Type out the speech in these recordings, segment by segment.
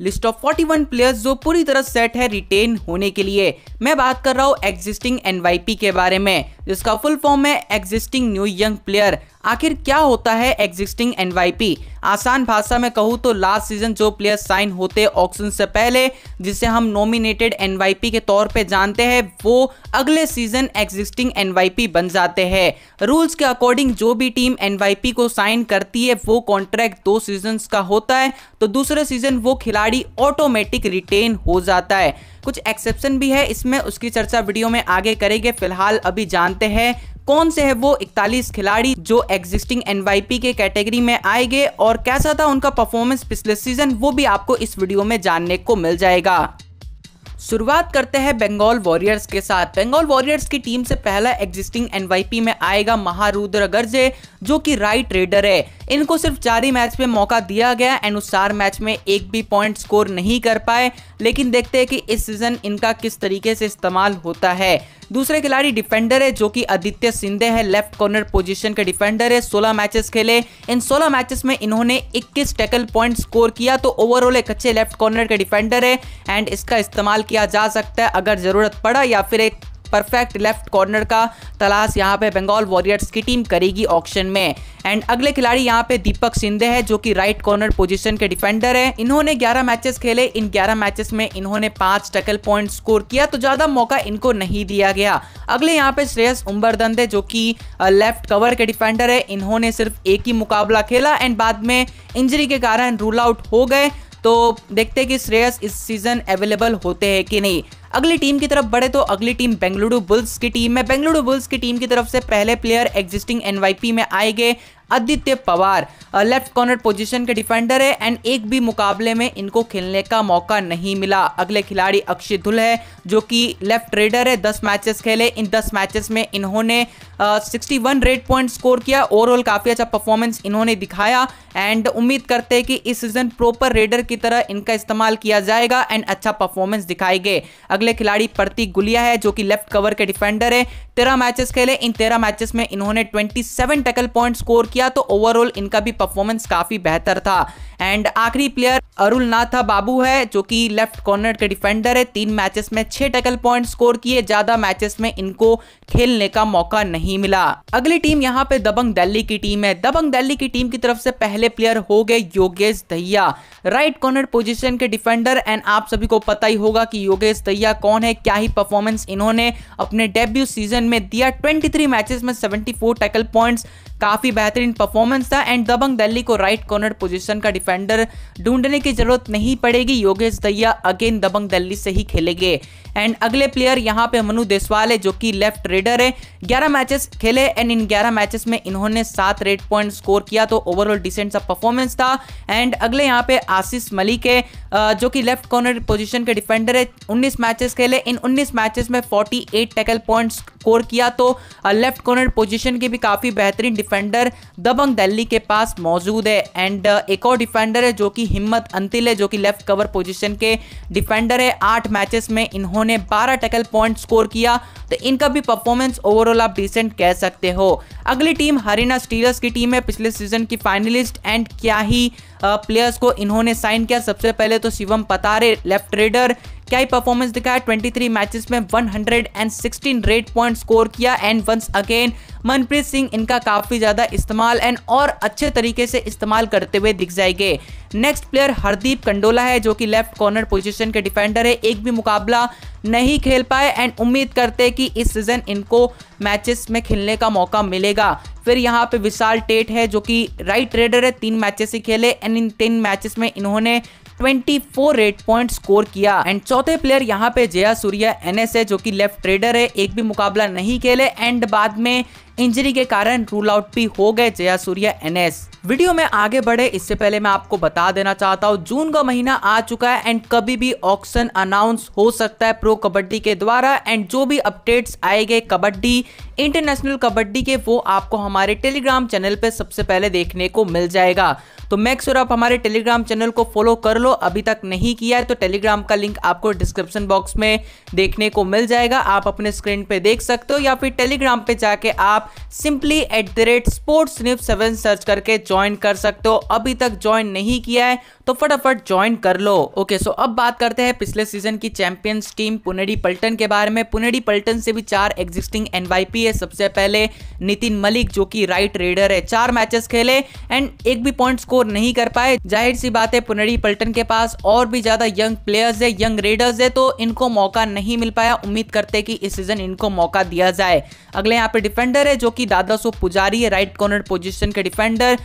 list of 41 players जो पूरी तरह सेट है रिटेन होने के लिए मैं बात कर रहा हूँ एग्जिस्टिंग एनवाईपी के बारे में जिसका फुल फॉर्म है एग्जिस्टिंग न्यू यंग प्लेयर आखिर क्या होता है एग्जिस्टिंग एनवाईपी आसान भाषा में कहूँ तो लास्ट सीजन जो प्लेयर साइन होते ऑक्शन से पहले जिसे हम नॉमिनेटेड एनवाईपी के तौर पे जानते हैं वो अगले सीजन एग्जिस्टिंग एनवाईपी बन जाते हैं रूल्स के अकॉर्डिंग जो भी टीम एनवाईपी को साइन करती है वो कॉन्ट्रैक्ट दो सीजन का होता है तो दूसरे सीजन वो खिलाड़ी ऑटोमेटिक रिटेन हो जाता है कुछ एक्सेप्शन भी है इसमें उसकी चर्चा वीडियो में आगे करेंगे फिलहाल अभी जानते हैं कौन से है वो इकतालीस खिलाड़ी जो एग्जिस्टिंग एन के कैटेगरी में आएंगे और कैसा था उनका परफॉर्मेंस पिछले सीजन वो भी आपको इस वीडियो में जानने को मिल जाएगा शुरुआत करते हैं बंगाल वॉरियर्स के साथ बंगाल वॉरियर्स की टीम से पहला एग्जिस्टिंग एनवाईपी में आएगा महारुद्र गर्जे जो कि राइट रेडर है इनको सिर्फ चार ही मैच में मौका दिया गया एंड उस चार मैच में एक भी पॉइंट स्कोर नहीं कर पाए लेकिन देखते हैं कि इस सीजन इनका किस तरीके से इस्तेमाल होता है दूसरे खिलाड़ी डिफेंडर है जो कि आदित्य सिंधे है लेफ्ट कॉर्नर पोजीशन के डिफेंडर है 16 मैचेस खेले इन 16 मैचेस में इन्होंने 21 टैकल पॉइंट स्कोर किया तो ओवरऑल एक अच्छे लेफ्ट कॉर्नर के डिफेंडर है एंड इसका इस्तेमाल किया जा सकता है अगर ज़रूरत पड़ा या फिर एक परफेक्ट लेफ्ट कॉर्नर का तलाश यहाँ पे बंगाल वॉरियर्स की टीम करेगी ऑप्शन में एंड अगले खिलाड़ी यहाँ पे दीपक सिंधे है जो कि राइट कॉर्नर पोजीशन के डिफेंडर है इन्होंने 11 मैचेस खेले इन 11 मैचेस में इन्होंने पांच टकल पॉइंट स्कोर किया तो ज्यादा मौका इनको नहीं दिया गया अगले यहाँ पे श्रेयस उम्बरदंदे जो कि लेफ्ट कवर के डिफेंडर है इन्होंने सिर्फ एक ही मुकाबला खेला एंड बाद में इंजरी के कारण रूल आउट हो गए तो देखते हैं कि श्रेयस इस सीजन अवेलेबल होते हैं कि नहीं अगली टीम की तरफ बढ़े तो अगली टीम बेंगलुरु बुल्स की टीम है बेंगलुरु बुल्स की टीम की तरफ से पहले प्लेयर एग्जिस्टिंग एनवाईपी में आए गए Aditya Pawar left corner position के डिफेंडर है एंड एक भी मुकाबले में इनको खेलने का मौका नहीं मिला अगले खिलाड़ी अक्षय धुल है जो कि लेफ्ट रेडर है दस मैचेस खेले इन दस मैचेस में इन्होंने sixty one raid point score किया ओवरऑल काफ़ी अच्छा परफॉर्मेंस इन्होंने दिखाया एंड उम्मीद करते हैं कि इस सीजन प्रॉपर रेडर की तरह इनका इस्तेमाल किया जाएगा एंड अच्छा परफॉर्मेंस दिखाएंगे अगले खिलाड़ी प्रतीक गुलिया है जो कि लेफ्ट कवर के डिफेंडर है तेरह मैचेस खेले इन तेरह मैचेस में इन्होंने twenty seven tackle point score किया तो ओवरऑल इनका भी परफॉर्मेंस काफ़ी बेहतर था एंड आखिरी प्लेयर अरुल नाथा बाबू है जो कि लेफ्ट कॉर्नर के डिफेंडर है तीन मैचेस में छह टकल पॉइंट स्कोर किए ज़्यादा मैचेस में इनको खेलने का मौका नहीं नहीं मिला अगली टीम यहाँ पे दबंग दिल्ली की टीम है दबंग दिल्ली की टीम की तरफ से पहले प्लेयर हो गए Yogesh Dahiya right corner position के डिफेंडर एंड आप सभी को पता ही होगा कि योगेश दहिया कौन है क्या ही परफॉर्मेंस इन्होंने अपने डेब्यू सीजन में दिया थ्री मैचेस में सेवेंटी फोर टैकल पॉइंट्स काफी बेहतरीन परफॉर्मेंस था एंड दबंग दिल्ली को राइट कॉर्नर पोजीशन का डिफेंडर ढूंढने की जरूरत नहीं पड़ेगी योगेश दैया अगेन दबंग दिल्ली से ही खेलेंगे एंड अगले प्लेयर यहाँ पे मनु देसवाल है जो कि लेफ्ट रेडर है ग्यारह मैचेस खेले एंड इन ग्यारह मैचेस में इन्होंने सात रेड पॉइंट स्कोर किया तो ओवरऑल डिसेंट सा परफॉर्मेंस था एंड अगले यहाँ पे आशीष मलिक है जो कि लेफ्ट कॉर्नर पोजिशन के डिफेंडर है उन्नीस मैचेस खेले इन उन्नीस मैचेस में forty eight tackle point score किया तो लेफ्ट कॉर्नर पोजिशन की भी काफी बेहतरीन डिफेंडर दबंग दिल्ली के पास मौजूद है एंड uh, एक और डिफेंडर है जो कि हिम्मत अंतिल है जो कि लेफ्ट कवर पोजीशन के डिफेंडर है आठ मैचेस में इन्होंने बारह टैकल पॉइंट स्कोर किया तो इनका भी परफॉर्मेंस ओवरऑल आप डिसेंट कह सकते हो अगली टीम हरियाणा स्टीलर्स की टीम है पिछले सीजन की फाइनलिस्ट एंड क्या ही प्लेयर्स uh, को इन्होंने साइन किया सबसे पहले तो शिवम पतारे लेफ्ट रेडर क्या ही परफॉर्मेंस दिखाया 23 मैचेस में 116 रेट पॉइंट स्कोर किया and once again Manpreet Singh इनका काफ़ी ज़्यादा इस्तेमाल एंड और अच्छे तरीके से इस्तेमाल करते हुए दिख जाएंगे नेक्स्ट प्लेयर हरदीप कंडोला है जो कि लेफ्ट कॉर्नर पोजीशन के डिफेंडर है एक भी मुकाबला नहीं खेल पाए एंड उम्मीद करते हैं कि इस सीज़न इनको मैचेस में खेलने का मौका मिलेगा फिर यहाँ पे विशाल टेट है जो कि राइट ट्रेडर है तीन मैचेस ही खेले एंड इन तीन मैचेस में इन्होंने twenty four raid point score किया एंड चौथे प्लेयर यहाँ पे जया सूर्या एनएस है जो की लेफ्ट ट्रेडर है एक भी मुकाबला नहीं खेले एंड बाद में इंजरी के कारण रूल आउट भी हो गए जया सूर्य एनएस वीडियो में आगे बढ़े इससे पहले मैं आपको बता देना चाहता हूँ जून का महीना आ चुका है एंड कभी भी ऑक्शन अनाउंस हो सकता है प्रो कबड्डी के द्वारा एंड जो भी अपडेट्स आएंगे कबड्डी इंटरनेशनल कबड्डी के वो आपको हमारे टेलीग्राम चैनल पे सबसे पहले देखने को मिल जाएगा तो मेक श्योर आप हमारे टेलीग्राम चैनल को फॉलो कर लो अभी तक नहीं किया है तो टेलीग्राम का लिंक आपको डिस्क्रिप्शन बॉक्स में देखने को मिल जाएगा आप अपने स्क्रीन पे देख सकते हो या फिर टेलीग्राम पे जाके आप simply at the rate sports nip seven search करके ज्वाइन कर सकते हो अभी तक ज्वाइन नहीं किया है तो फटाफट ज्वाइन कर लो ओके सो अब बात करते हैं पिछले सीजन की चैंपियंस टीम पुनेडी पल्टन के बारे में पुनेडी पल्टन से भी चार एग्जिस्टिंग एनवाईपी है सबसे पहले नितिन मलिक जो कि राइट रेडर है चार मैचेस खेले एंड एक भी पॉइंट स्कोर नहीं कर पाए जाहिर सी बात है पुनेडी पल्टन के पास और भी ज्यादा यंग प्लेयर्स है यंग रेडर्स है तो इनको मौका नहीं मिल पाया उम्मीद करते कि इस सीजन इनको मौका दिया जाए अगले यहाँ पे डिफेंडर है जो कि दादा सो पुजारी है राइट कॉर्नर पोजिशन के डिफेंडर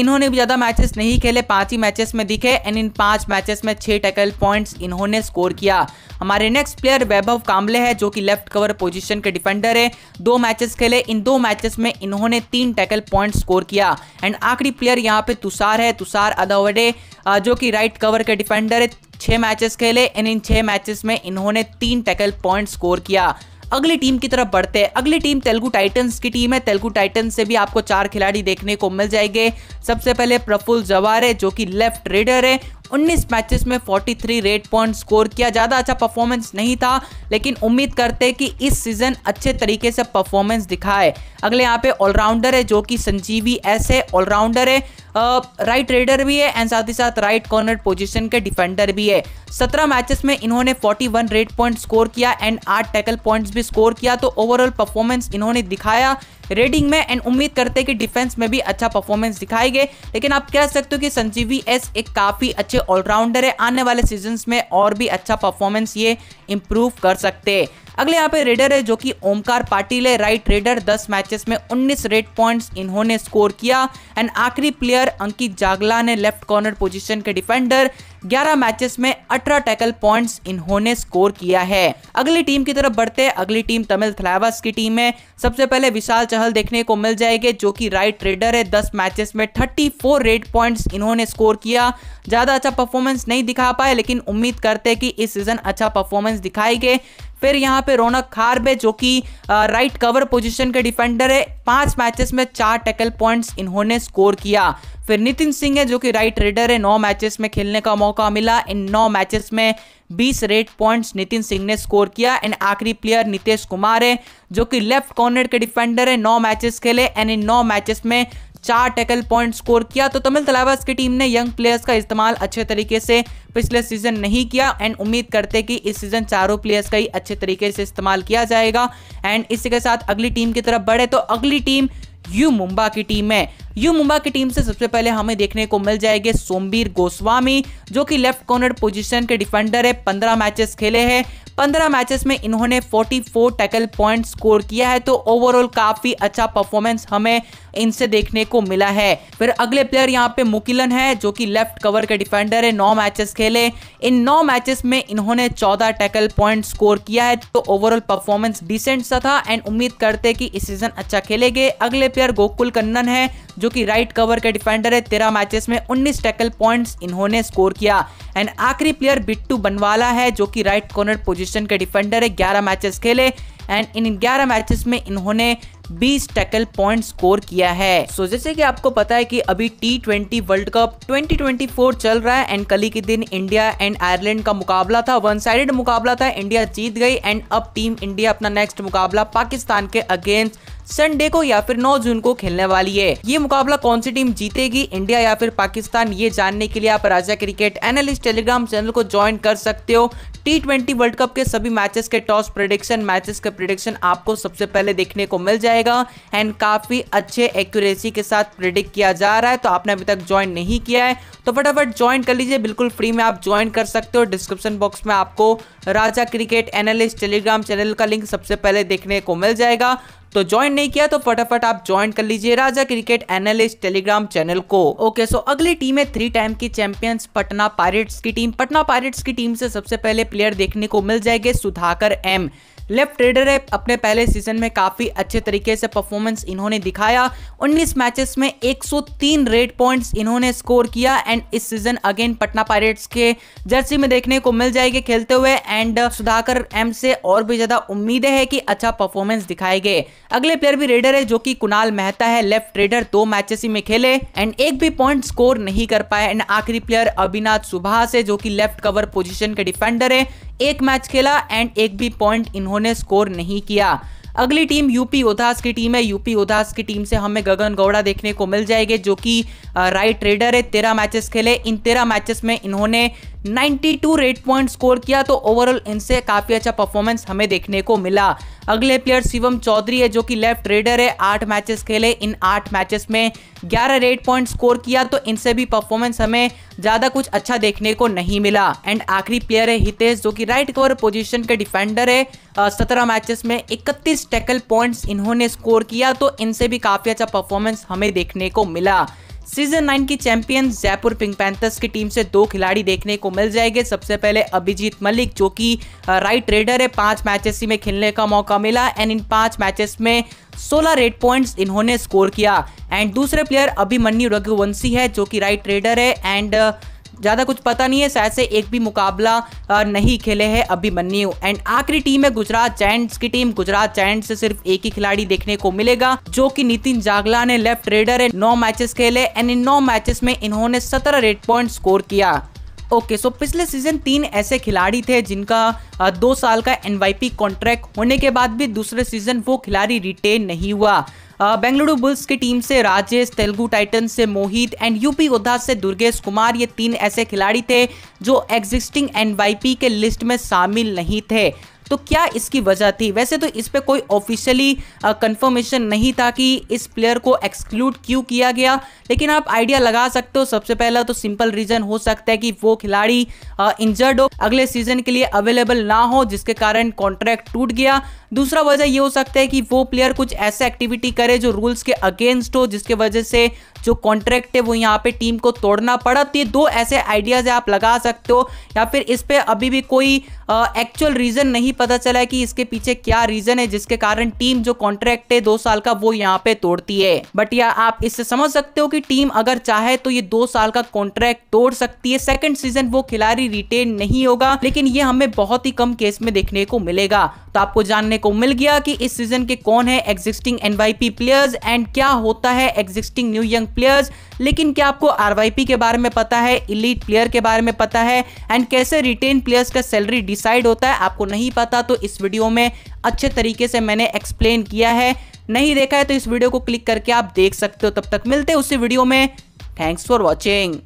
इन्होंने भी ज़्यादा मैचेस नहीं खेले पांच ही मैचेस में दिखे एंड इन पांच मैचेस में छह टैकल पॉइंट्स इन्होंने स्कोर किया हमारे नेक्स्ट प्लेयर वैभव कामले है जो कि लेफ्ट कवर पोजीशन के डिफेंडर है दो मैचेस खेले इन दो मैचेस में इन्होंने तीन टैकल पॉइंट स्कोर किया एंड आखिरी प्लेयर यहाँ पे तुषार है तुषार अदावडे जो कि राइट कवर के डिफेंडर है छह मैचेस खेले एंड इन छह मैचेस में इन्होंने तीन टैकल पॉइंट स्कोर किया अगली टीम की तरफ बढ़ते हैं अगली टीम तेलुगु टाइटन्स की टीम है तेलुगु टाइटंस से भी आपको चार खिलाड़ी देखने को मिल जाएंगे सबसे पहले प्रफुल जवार है जो कि लेफ्ट रेडर है 19 मैचेस में 43 रेट पॉइंट स्कोर किया ज़्यादा अच्छा परफॉर्मेंस नहीं था लेकिन उम्मीद करते कि इस सीज़न अच्छे तरीके से परफॉर्मेंस दिखाए अगले यहाँ पे ऑलराउंडर है जो कि संजीवी एस है ऑलराउंडर है राइट रेडर भी है एंड साथ ही साथ राइट कॉर्नर पोजीशन के डिफेंडर भी है सत्रह मैचेस में इन्होंने 41 रेट पॉइंट स्कोर किया एंड आठ टैकल पॉइंट्स भी स्कोर किया तो ओवरऑल परफॉर्मेंस इन्होंने दिखाया रेडिंग में एंड उम्मीद करते हैं कि डिफेंस में भी अच्छा परफॉर्मेंस दिखाएंगे लेकिन आप कह सकते हो कि संजीवी एस एक काफ़ी अच्छे ऑलराउंडर है आने वाले सीजन में और भी अच्छा परफॉर्मेंस ये इम्प्रूव कर सकते हैं अगले यहाँ पे रेडर है जो कि ओमकार पाटिल है राइट रेडर 10 मैचेस में 19 रेड पॉइंट्स इन्होंने स्कोर किया एंड आखिरी प्लेयर अंकित जागला ने लेफ्ट कॉर्नर पोजीशन के डिफेंडर 11 मैचेस में 18 टैकल पॉइंट्स इन्होंने स्कोर किया है अगली टीम की तरफ बढ़ते अगली टीम तमिल थलावास की टीम है सबसे पहले विशाल चहल देखने को मिल जाएंगे जो कि राइट ट्रेडर है 10 मैचेस में 34 रेड पॉइंट इन्होंने स्कोर किया ज़्यादा अच्छा परफॉर्मेंस नहीं दिखा पाए लेकिन उम्मीद करते हैं कि इस सीज़न अच्छा परफॉर्मेंस दिखाएंगे फिर यहाँ पे रौनक खारबे जो कि राइट कवर पोजीशन के डिफेंडर है पांच मैचेस में चार टैकल पॉइंट्स इन्होंने स्कोर किया फिर नितिन सिंह है जो कि राइट रेडर है नौ मैचेस में खेलने का मौका मिला इन नौ मैचेस में 20 रेड पॉइंट्स नितिन सिंह ने स्कोर किया एंड आखिरी प्लेयर नितेश कुमार है जो कि लेफ्ट कॉर्नर के डिफेंडर है नौ मैचेस खेले एंड इन नौ मैचेस में चार टैकल पॉइंट स्कोर किया तो तमिल तलावास की टीम ने यंग प्लेयर्स का इस्तेमाल अच्छे तरीके से पिछले सीजन नहीं किया एंड उम्मीद करते कि इस सीजन चारों प्लेयर्स का ही अच्छे तरीके से इस्तेमाल किया जाएगा एंड इसी के साथ अगली टीम की तरफ बढ़े तो अगली टीम यू मुंबा की टीम है यू मुंबा की टीम से सबसे पहले हमें देखने को मिल जाएंगे सोमबीर गोस्वामी जो कि लेफ्ट कॉर्नर पोजीशन के डिफेंडर है पंद्रह मैचेस खेले हैं पंद्रह मैचेस में इन्होंने 44 टैकल पॉइंट स्कोर किया है तो ओवरऑल काफ़ी अच्छा परफॉर्मेंस हमें इनसे देखने को मिला है फिर अगले प्लेयर यहाँ पे मुकिलन है जो कि लेफ्ट कवर के डिफेंडर है नौ मैचेस खेले इन नौ मैचेस में इन्होंने चौदह टैकल पॉइंट स्कोर किया है तो ओवरऑल परफॉर्मेंस डिसेंट सा था एंड उम्मीद करते कि इस सीजन अच्छा खेलेंगे अगले प्लेयर गोकुल कन्नन है जो कि राइट कवर के डिफेंडर है तेरह मैचेस में उन्नीस टैकल पॉइंट्स इन्होंने स्कोर किया एंड आखिरी प्लेयर बिट्टू बनवाला है जो कि राइट कॉर्नर पोजीशन के डिफेंडर है ग्यारह मैचेस खेले एंड इन ग्यारह मैचेस में इन्होंने बीस टैकल पॉइंट स्कोर किया है सो so, जैसे की आपको पता है की अभी T twenty world cup twenty चल रहा है एंड कल ही के दिन इंडिया एंड आयरलैंड का मुकाबला था वन साइडेड मुकाबला था इंडिया जीत गई एंड अब टीम इंडिया अपना नेक्स्ट मुकाबला पाकिस्तान के अगेंस्ट संडे को या फिर 9 जून को खेलने वाली है ये मुकाबला कौन सी टीम जीतेगी इंडिया या फिर पाकिस्तान ये जानने के लिए आप Raja cricket analyst Telegram channel को ज्वाइन कर सकते हो टी ट्वेंटी वर्ल्ड कप के सभी मैचेस के टॉस प्रोडिक्शन मैचेस के प्रोडिक्शन आपको सबसे पहले देखने को मिल जाएगा जाएगा एंड काफ़ी अच्छे एक्यूरेसी के साथ प्रिडिक्ट किया जा रहा है तो आपने अभी तक ज्वाइन नहीं किया है तो फटाफट ज्वाइन कर लीजिए बिल्कुल फ्री में आप ज्वाइन कर सकते हो डिस्क्रिप्शन बॉक्स में आपको Raja cricket analyst Telegram channel का लिंक सबसे पहले देखने को मिल जाएगा तो ज्वाइन नहीं किया तो फटाफट आप ज्वाइन कर लीजिए Raja cricket analyst Telegram channel को ओके सो अगली टीम है थ्री टाइम की चैंपियंस पटना पायरेट्स की टीम पटना पायरेट्स की टीम से सबसे पहले प्लेयर देखने को मिल जाएंगे सुधाकर एम लेफ्ट रेडर है अपने पहले सीजन में काफ़ी अच्छे तरीके से परफॉर्मेंस इन्होंने दिखाया 19 मैचेस में 103 रेड पॉइंट्स इन्होंने स्कोर किया एंड इस सीजन अगेन पटना पायरेट्स के जर्सी में देखने को मिल जाएगी खेलते हुए एंड सुधाकर एम से और भी ज़्यादा उम्मीद है कि अच्छा परफॉर्मेंस दिखाएंगे अगले प्लेयर भी रेडर है जो की कुणाल मेहता है लेफ्ट रेडर दो मैचेस ही में खेले एंड एक भी पॉइंट स्कोर नहीं कर पाए एंड आखिरी प्लेयर अभिनाथ सुभाष है जो की लेफ्ट कवर पोजिशन के डिफेंडर है एक मैच खेला एंड एक भी पॉइंट इन्होंने उन्होंने स्कोर नहीं किया अगली टीम यूपी उदास की टीम है यूपी उदास की टीम से हमें गगन गौड़ा देखने को मिल जाएंगे जो कि राइट ट्रेडर है तेरह मैचेस खेले इन तेरह मैचेस में इन्होंने 92 रेट पॉइंट स्कोर किया तो ओवरऑल इनसे काफ़ी अच्छा परफॉर्मेंस हमें देखने को मिला अगले प्लेयर शिवम चौधरी है जो कि लेफ्ट रेडर है आठ मैचेस खेले इन आठ मैचेस में 11 रेट पॉइंट स्कोर किया तो इनसे भी परफॉर्मेंस हमें ज़्यादा कुछ अच्छा देखने को नहीं मिला एंड आखिरी प्लेयर है हितेश जो कि राइट कवर पोजीशन के डिफेंडर है सत्रह मैचेस में इकतीस टैकल पॉइंट्स इन्होंने स्कोर किया तो इनसे भी काफ़ी अच्छा परफॉर्मेंस हमें देखने को मिला सीजन नाइन की चैंपियन जयपुर पिंक पैंथर्स की टीम से दो खिलाड़ी देखने को मिल जाएंगे सबसे पहले अभिजीत मलिक जो कि राइट रेडर है पांच मैचेस में खेलने का मौका मिला एंड इन पांच मैचेस में 16 रेड पॉइंट्स इन्होंने स्कोर किया एंड दूसरे प्लेयर अभिमन्यु रघुवंशी है जो कि राइट रेडर है एंड uh, ज़्यादा कुछ पता नहीं है शायद से एक भी मुकाबला नहीं खेले हैं अभी मन्यू एंड आखिरी टीम है गुजरात जायंट्स की टीम गुजरात जायंट्स से सिर्फ एक ही खिलाड़ी देखने को मिलेगा जो कि नितिन जागला ने लेफ्ट रेडर है नौ मैचेस खेले एंड इन नौ मैचेस में इन्होंने सत्रह रेड पॉइंट स्कोर किया ओके okay, सो so पिछले सीजन तीन ऐसे खिलाड़ी थे जिनका दो साल का एनवाईपी कॉन्ट्रैक्ट होने के बाद भी दूसरे सीजन वो खिलाड़ी रिटेन नहीं हुआ बेंगलुरु बुल्स की टीम से राजेश तेलुगु टाइटन से मोहित एंड यूपी गोद्धा से दुर्गेश कुमार ये तीन ऐसे खिलाड़ी थे जो एग्जिस्टिंग एन के लिस्ट में शामिल नहीं थे तो क्या इसकी वजह थी वैसे तो इस पर कोई ऑफिशियली कंफर्मेशन नहीं था कि इस प्लेयर को एक्सक्लूड क्यों किया गया लेकिन आप आइडिया लगा सकते हो सबसे पहला तो सिंपल रीजन हो सकता है कि वो खिलाड़ी इंजर्ड हो अगले सीजन के लिए अवेलेबल ना हो जिसके कारण कॉन्ट्रैक्ट टूट गया दूसरा वजह ये हो सकता है कि वो प्लेयर कुछ ऐसा एक्टिविटी करे जो रूल्स के अगेंस्ट हो जिसके वजह से जो कॉन्ट्रैक्ट है वो यहाँ पे टीम को तोड़ना पड़ा तो ये दो ऐसे आइडियाज़ आप लगा सकते हो या फिर इस पर अभी भी कोई एक्चुअल रीज़न नहीं पता चला है कि इसके पीछे क्या रीज़न है जिसके कारण टीम जो कॉन्ट्रैक्ट है दो साल का वो यहाँ पे तोड़ती है बट या आप इससे समझ सकते हो कि टीम अगर चाहे तो ये दो साल का कॉन्ट्रैक्ट तोड़ सकती है सेकेंड सीजन वो खिलाड़ी रिटेन नहीं होगा लेकिन ये हमें बहुत ही कम केस में देखने को मिलेगा तो आपको जानने देखने को मिल गया कि इस सीजन के कौन है एग्जिस्टिंग एन प्लेयर्स एंड क्या होता है एग्जिस्टिंग न्यू यंग प्लेयर्स लेकिन क्या आपको आर के बारे में पता है इलीट प्लेयर के बारे में पता है एंड कैसे रिटेन प्लेयर्स का सैलरी डिसाइड होता है आपको नहीं पता तो इस वीडियो में अच्छे तरीके से मैंने एक्सप्लेन किया है नहीं देखा है तो इस वीडियो को क्लिक करके आप देख सकते हो तब तक मिलते हैं उसी वीडियो में थैंक्स फॉर वॉचिंग